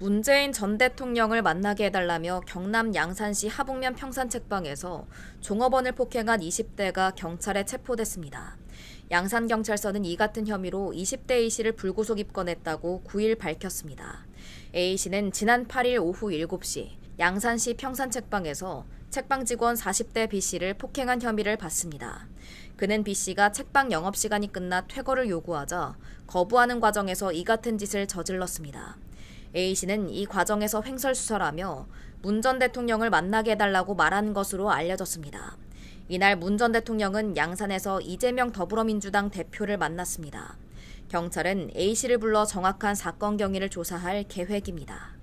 문재인 전 대통령을 만나게 해달라며 경남 양산시 하북면 평산책방에서 종업원을 폭행한 20대가 경찰에 체포됐습니다. 양산경찰서는 이 같은 혐의로 20대 A씨를 불구속 입건했다고 9일 밝혔습니다. A씨는 지난 8일 오후 7시 양산시 평산책방에서 책방 직원 40대 B씨를 폭행한 혐의를 받습니다. 그는 B씨가 책방 영업시간이 끝나 퇴거를 요구하자 거부하는 과정에서 이 같은 짓을 저질렀습니다. A씨는 이 과정에서 횡설수설하며 문 전 대통령을 만나게 해달라고 말한 것으로 알려졌습니다. 이날 문전 대통령은 양산에서 이재명 더불어민주당 대표를 만났습니다. 경찰은 A씨를 불러 정확한 사건 경위를 조사할 계획입니다.